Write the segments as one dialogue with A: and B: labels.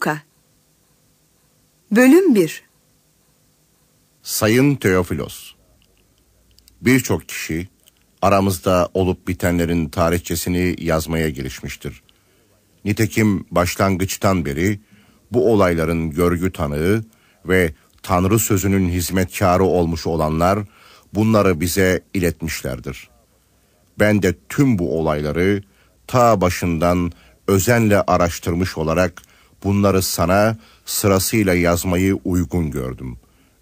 A: Luka Bölüm 1
B: Sayın Teofilos Birçok kişi aramızda olup bitenlerin tarihçesini yazmaya girişmiştir. Nitekim başlangıçtan beri bu olayların görgü tanığı ve Tanrı sözünün hizmetkarı olmuş olanlar bunları bize iletmişlerdir. Ben de tüm bu olayları ta başından özenle araştırmış olarak Bunları sana sırasıyla yazmayı uygun gördüm.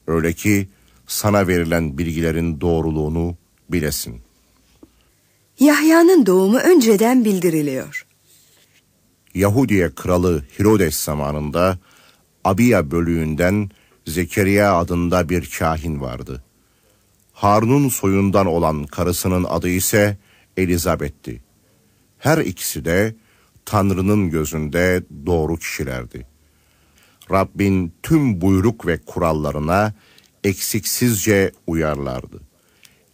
B: Öyle ki sana verilen bilgilerin doğruluğunu bilesin.
A: Yahya'nın doğumu önceden bildiriliyor.
B: Yahudiye kralı Herodes zamanında Abiya bölüğünden Zekeriya adında bir kahin vardı. Harun'un soyundan olan karısının adı ise Elizabeth'ti. Her ikisi de Tanrı'nın gözünde doğru kişilerdi. Rabbin tüm buyruk ve kurallarına eksiksizce uyarlardı.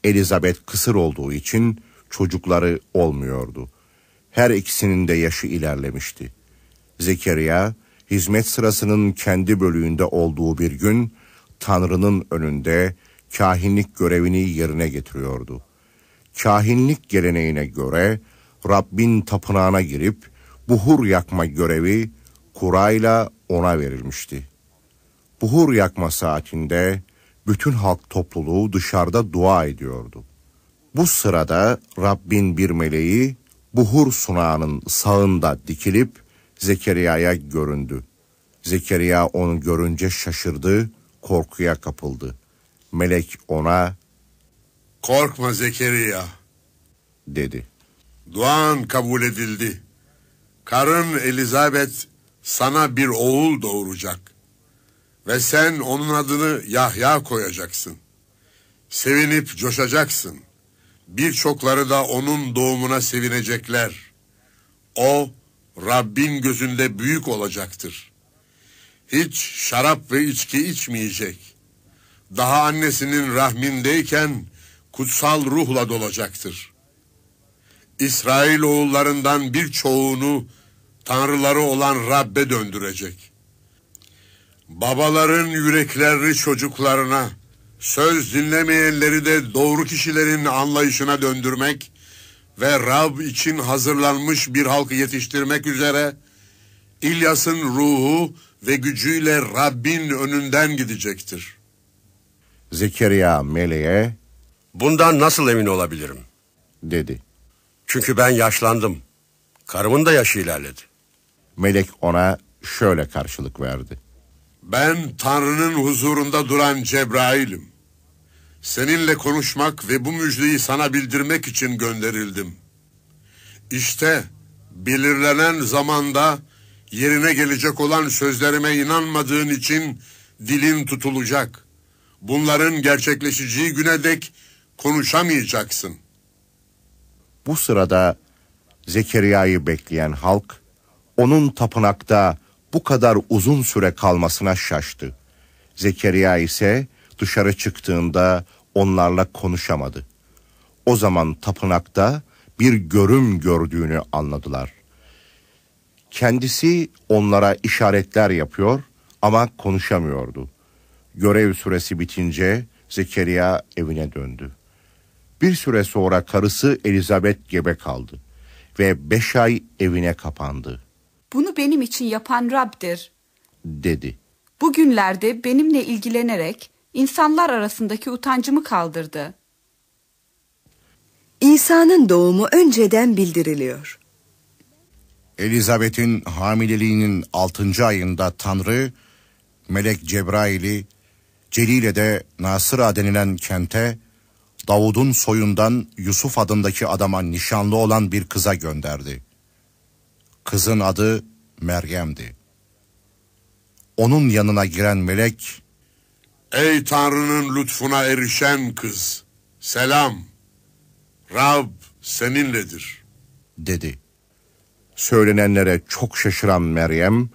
B: Elizabeth kısır olduğu için çocukları olmuyordu. Her ikisinin de yaşı ilerlemişti. Zekeriya hizmet sırasının kendi bölüğünde olduğu bir gün Tanrı'nın önünde kahinlik görevini yerine getiriyordu. Kahinlik geleneğine göre Rabbin tapınağına girip buhur yakma görevi kurayla ona verilmişti. Buhur yakma saatinde bütün halk topluluğu dışarıda dua ediyordu. Bu sırada Rabbin bir meleği buhur sunağının sağında dikilip Zekeriya'ya göründü. Zekeriya onu görünce şaşırdı, korkuya kapıldı. Melek ona
C: "Korkma Zekeriya." dedi. "Duan kabul edildi. Karın Elizabeth sana bir oğul doğuracak ve sen onun adını Yahya koyacaksın. Sevinip coşacaksın. Birçokları da onun doğumuna sevinecekler. O Rabbin gözünde büyük olacaktır. Hiç şarap ve içki içmeyecek. Daha annesinin rahmindeyken kutsal ruhla dolacaktır.'' İsrail oğullarından birçoğunu tanrıları olan Rabbe döndürecek. Babaların yüreklerini çocuklarına, söz dinlemeyenleri de doğru kişilerin anlayışına döndürmek ve Rab için hazırlanmış bir halkı yetiştirmek üzere İlyas'ın ruhu ve gücüyle Rabbin önünden gidecektir.
B: Zekeriya meleğe,
D: bundan nasıl emin olabilirim? dedi. Çünkü ben yaşlandım. Karımın da yaşı ilerledi.
B: Melek ona şöyle karşılık verdi.
D: Ben Tanrı'nın huzurunda duran
C: Cebrail'im. Seninle konuşmak ve bu müjdeyi sana bildirmek için gönderildim. İşte belirlenen zamanda yerine gelecek olan sözlerime inanmadığın için dilin tutulacak. Bunların gerçekleşeceği güne dek konuşamayacaksın.
B: Bu sırada Zekeriya'yı bekleyen halk onun tapınakta bu kadar uzun süre kalmasına şaştı. Zekeriya ise dışarı çıktığında onlarla konuşamadı. O zaman tapınakta bir görüm gördüğünü anladılar. Kendisi onlara işaretler yapıyor ama konuşamıyordu. Görev süresi bitince Zekeriya evine döndü. Bir süre sonra karısı Elizabeth gebe kaldı ve beş ay evine kapandı.
A: Bunu benim için yapan Rab'dir, dedi. Bugünlerde benimle ilgilenerek insanlar arasındaki utancımı kaldırdı. İsa'nın doğumu önceden bildiriliyor.
B: Elizabeth'in hamileliğinin 6. ayında Tanrı, Melek Cebrail'i, Celil'e de Nasıra denilen kente Davud'un soyundan Yusuf adındaki adama nişanlı olan bir kıza gönderdi. Kızın adı Meryem'di. Onun yanına giren melek, Ey
C: Tanrı'nın lütfuna erişen kız, selam, Rab seninledir,
B: dedi. Söylenenlere çok şaşıran Meryem,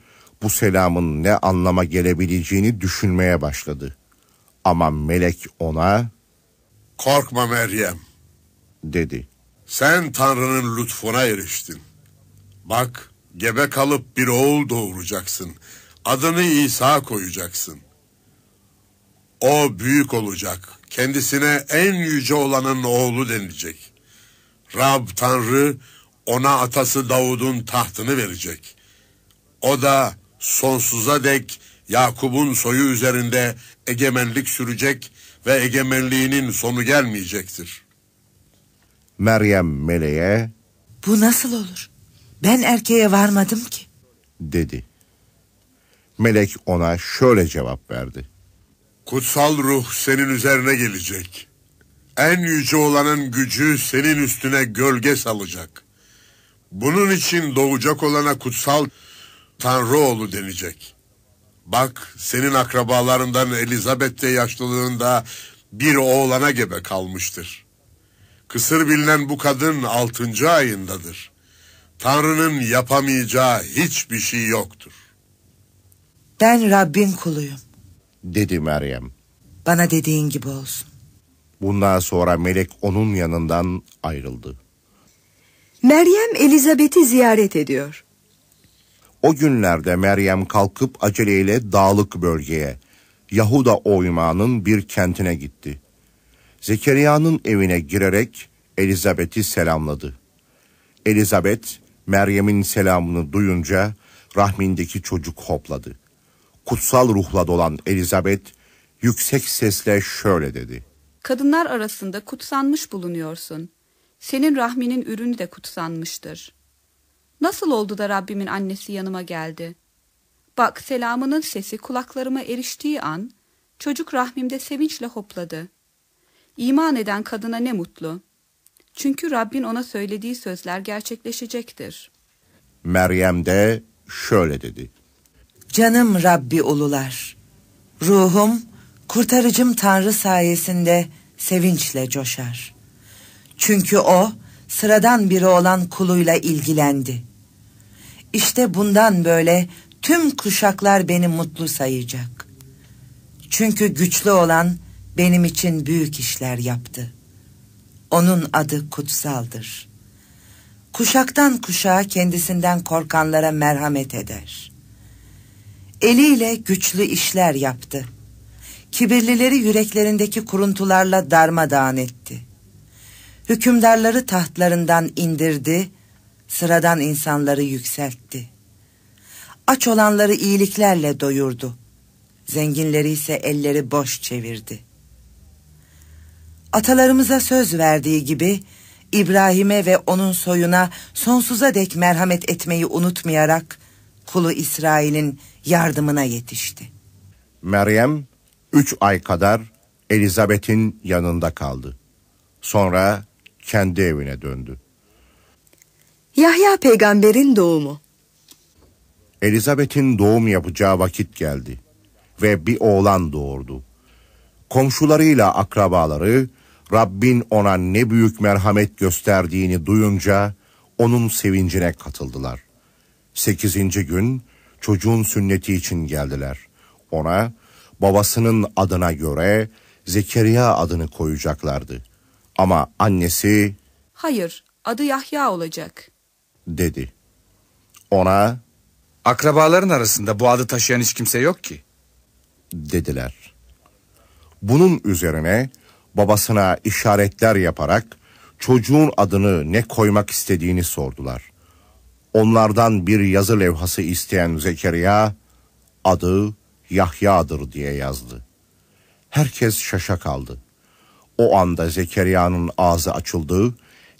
B: bu selamın ne anlama gelebileceğini düşünmeye başladı. Ama melek ona,
C: Korkma Meryem. Dedi. Sen Tanrı'nın lütfuna eriştin. Bak gebe kalıp bir oğul doğuracaksın. Adını İsa koyacaksın. O büyük olacak. Kendisine en yüce olanın oğlu denilecek. Rab Tanrı ona atası Davud'un tahtını verecek. O da sonsuza dek Yakup'un soyu üzerinde egemenlik sürecek ve egemenliğinin sonu gelmeyecektir.
B: Meryem meleğe
A: Bu nasıl olur? Ben erkeğe varmadım ki.
B: Dedi. Melek ona şöyle cevap verdi. Kutsal
C: ruh senin üzerine gelecek. En yüce olanın gücü senin üstüne gölge salacak. Bunun için doğacak olana kutsal Tanrıoğlu denecek. Bak senin akrabalarından Elizabeth de yaşlılığında bir oğlana gebe kalmıştır. Kısır bilinen bu kadın altıncı ayındadır. Tanrı'nın yapamayacağı hiçbir şey
B: yoktur.
A: Ben Rabbin kuluyum.
B: Dedi Meryem.
A: Bana dediğin gibi olsun.
B: Bundan sonra melek onun yanından ayrıldı.
A: Meryem Elizabeth'i ziyaret ediyor.
B: O günlerde Meryem kalkıp aceleyle dağlık bölgeye, Yahuda oymağının bir kentine gitti. Zekeriya'nın evine girerek Elizabeth'i selamladı. Elizabeth, Meryem'in selamını duyunca rahmindeki çocuk hopladı. Kutsal ruhla dolan Elizabeth yüksek sesle şöyle dedi.
A: Kadınlar arasında kutsanmış bulunuyorsun. Senin rahminin ürünü de kutsanmıştır. Nasıl oldu da Rabbimin annesi yanıma geldi? Bak selamının sesi kulaklarıma eriştiği an çocuk rahmimde sevinçle hopladı. İman eden kadına ne mutlu. Çünkü Rabbin ona söylediği sözler gerçekleşecektir.
B: Meryem de şöyle dedi. Canım Rabbi olular. Ruhum kurtarıcım
A: Tanrı sayesinde sevinçle coşar. Çünkü o sıradan biri olan kuluyla ilgilendi. İşte bundan böyle tüm kuşaklar beni mutlu sayacak. Çünkü güçlü olan benim için büyük işler yaptı. Onun adı kutsaldır. Kuşaktan kuşağa kendisinden korkanlara merhamet eder. Eliyle güçlü işler yaptı. Kibirlileri yüreklerindeki kuruntularla darmadağın etti. Hükümdarları tahtlarından indirdi sıradan insanları yükseltti. Aç olanları iyiliklerle doyurdu. Zenginleri ise elleri boş çevirdi. Atalarımıza söz verdiği gibi İbrahim'e ve onun soyuna sonsuza dek merhamet etmeyi unutmayarak kulu İsrail'in yardımına yetişti.
B: Meryem üç ay kadar Elizabeth'in yanında kaldı. Sonra kendi evine döndü.
A: Yahya peygamberin doğumu.
B: Elizabeth'in doğum yapacağı vakit geldi ve bir oğlan doğurdu. Komşularıyla akrabaları Rabbin ona ne büyük merhamet gösterdiğini duyunca onun sevincine katıldılar. Sekizinci gün çocuğun sünneti için geldiler. Ona babasının adına göre Zekeriya adını koyacaklardı. Ama annesi...
A: Hayır, adı Yahya olacak
B: dedi. Ona akrabaların arasında bu adı taşıyan hiç kimse yok ki dediler. Bunun üzerine babasına işaretler yaparak çocuğun adını ne koymak istediğini sordular. Onlardan bir yazı levhası isteyen Zekeriya adı Yahya'dır diye yazdı. Herkes şaşa kaldı. O anda Zekeriya'nın ağzı açıldı,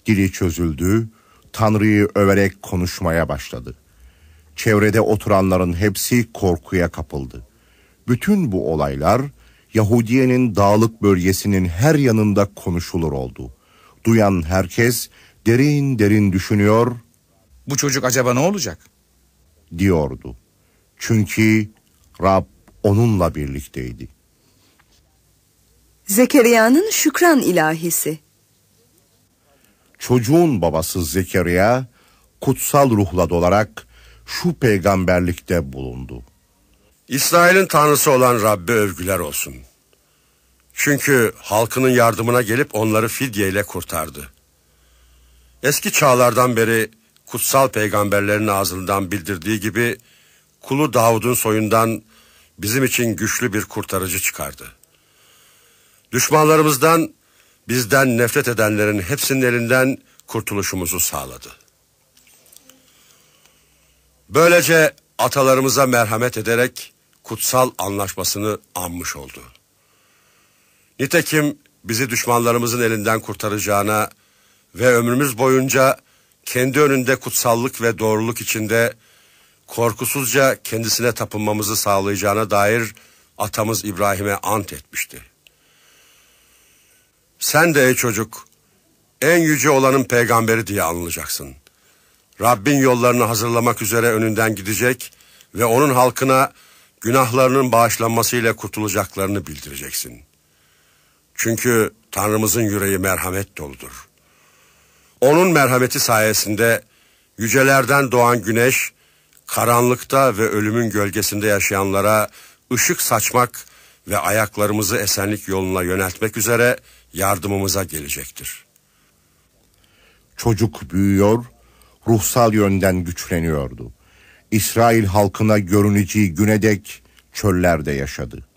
B: dili çözüldü, Tanrı'yı överek konuşmaya başladı. Çevrede oturanların hepsi korkuya kapıldı. Bütün bu olaylar Yahudiye'nin dağlık bölgesinin her yanında konuşulur oldu. Duyan herkes derin derin düşünüyor. Bu çocuk acaba ne olacak? diyordu. Çünkü Rab onunla birlikteydi.
A: Zekeriya'nın şükran ilahisi
B: çocuğun babası Zekeriya kutsal ruhla dolarak şu peygamberlikte bulundu.
D: İsrail'in tanrısı olan Rabbe övgüler olsun. Çünkü halkının yardımına gelip onları fidye ile kurtardı. Eski çağlardan beri kutsal peygamberlerin ağzından bildirdiği gibi kulu Davud'un soyundan bizim için güçlü bir kurtarıcı çıkardı. Düşmanlarımızdan bizden nefret edenlerin hepsinin elinden kurtuluşumuzu sağladı. Böylece atalarımıza merhamet ederek kutsal anlaşmasını anmış oldu. Nitekim bizi düşmanlarımızın elinden kurtaracağına ve ömrümüz boyunca kendi önünde kutsallık ve doğruluk içinde korkusuzca kendisine tapınmamızı sağlayacağına dair atamız İbrahim'e ant etmişti. Sen de ey çocuk en yüce olanın peygamberi diye anılacaksın. Rabbin yollarını hazırlamak üzere önünden gidecek ve onun halkına günahlarının bağışlanmasıyla kurtulacaklarını bildireceksin. Çünkü Tanrımızın yüreği merhamet doludur. Onun merhameti sayesinde yücelerden doğan güneş karanlıkta ve ölümün gölgesinde yaşayanlara ışık saçmak ve ayaklarımızı esenlik yoluna yöneltmek üzere yardımımıza gelecektir.
B: Çocuk büyüyor, ruhsal yönden güçleniyordu. İsrail halkına görüneceği güne dek çöllerde yaşadı.